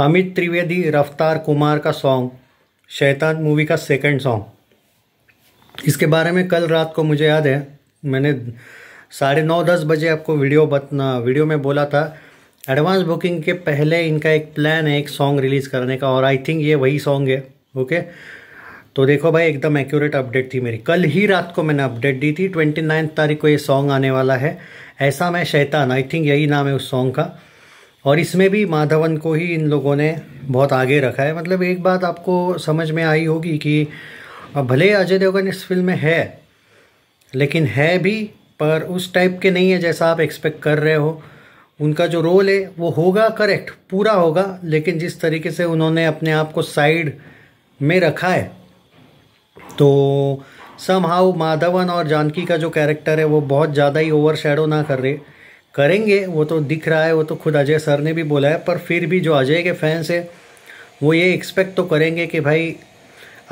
अमित त्रिवेदी रफ्तार कुमार का सॉन्ग शैतान मूवी का सेकंड सॉन्ग इसके बारे में कल रात को मुझे याद है मैंने साढ़े नौ दस बजे आपको वीडियो बतना वीडियो में बोला था एडवांस बुकिंग के पहले इनका एक प्लान है एक सॉन्ग रिलीज़ करने का और आई थिंक ये वही सॉन्ग है ओके तो देखो भाई एकदम एक्यूरेट अपडेट थी मेरी कल ही रात को मैंने अपडेट दी थी ट्वेंटी नाइन्थ तारीख को ये सॉन्ग आने वाला है ऐसा मैं शैतान आई थिंक यही नाम है उस सॉन्ग का और इसमें भी माधवन को ही इन लोगों ने बहुत आगे रखा है मतलब एक बात आपको समझ में आई होगी कि भले अजय देवगन इस फिल्म में है लेकिन है भी पर उस टाइप के नहीं है जैसा आप एक्सपेक्ट कर रहे हो उनका जो रोल है वो होगा करेक्ट पूरा होगा लेकिन जिस तरीके से उन्होंने अपने आप को साइड में रखा है तो सम हाउ माधवन और जानकी का जो कैरेक्टर है वो बहुत ज़्यादा ही ओवर ना कर रहे करेंगे वो तो दिख रहा है वो तो खुद अजय सर ने भी बोला है पर फिर भी जो अजय के फैंस हैं वो ये एक्सपेक्ट तो करेंगे कि भाई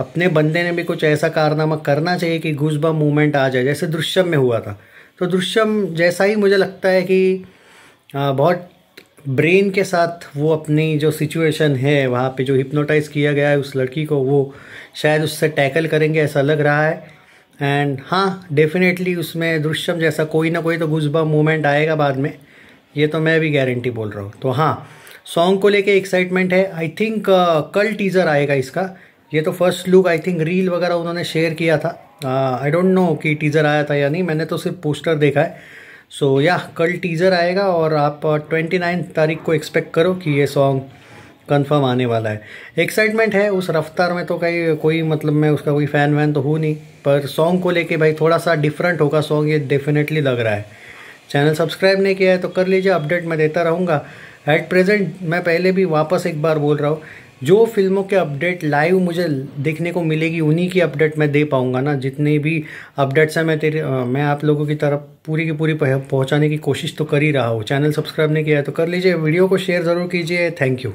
अपने बंदे ने भी कुछ ऐसा कारनामा करना चाहिए कि घुसबा मूवमेंट आ जाए जैसे दृश्यम में हुआ था तो दृश्यम जैसा ही मुझे लगता है कि बहुत ब्रेन के साथ वो अपनी जो सिचुएशन है वहाँ पे जो हिप्नोटाइज़ किया गया है उस लड़की को वो शायद उससे टैकल करेंगे ऐसा लग रहा है एंड हाँ डेफिनेटली उसमें दृश्यम जैसा कोई ना कोई तो गुजबा मोमेंट आएगा बाद में ये तो मैं भी गारंटी बोल रहा हूँ तो हाँ सॉन्ग को लेके एक्साइटमेंट है आई थिंक uh, कल टीज़र आएगा इसका ये तो first look I think reel वगैरह उन्होंने शेयर किया था आई डोंट नो कि टीज़र आया था या नहीं मैंने तो सिर्फ पोस्टर देखा है सो so, या yeah, कल टीज़र आएगा और आप ट्वेंटी uh, नाइन तारीख को एक्सपेक्ट करो कि ये सॉन्ग कंफर्म आने वाला है एक्साइटमेंट है उस रफ्तार में तो कहीं कोई मतलब मैं उसका कोई फ़ैन वैन तो हूँ नहीं पर सॉन्ग को लेके भाई थोड़ा सा डिफरेंट होगा सॉन्ग ये डेफिनेटली लग रहा है चैनल सब्सक्राइब नहीं किया है तो कर लीजिए अपडेट मैं देता रहूँगा एट प्रेजेंट मैं पहले भी वापस एक बार बोल रहा हूँ जो फिल्मों के अपडेट लाइव मुझे देखने को मिलेगी उन्हीं की अपडेट मैं दे पाऊँगा ना जितने भी अपडेट्स हैं मैं तेरे आ, मैं आप लोगों की तरफ पूरी की पूरी पहुँचाने की कोशिश तो कर ही रहा हूँ चैनल सब्सक्राइब नहीं किया है तो कर लीजिए वीडियो को शेयर ज़रूर कीजिए थैंक यू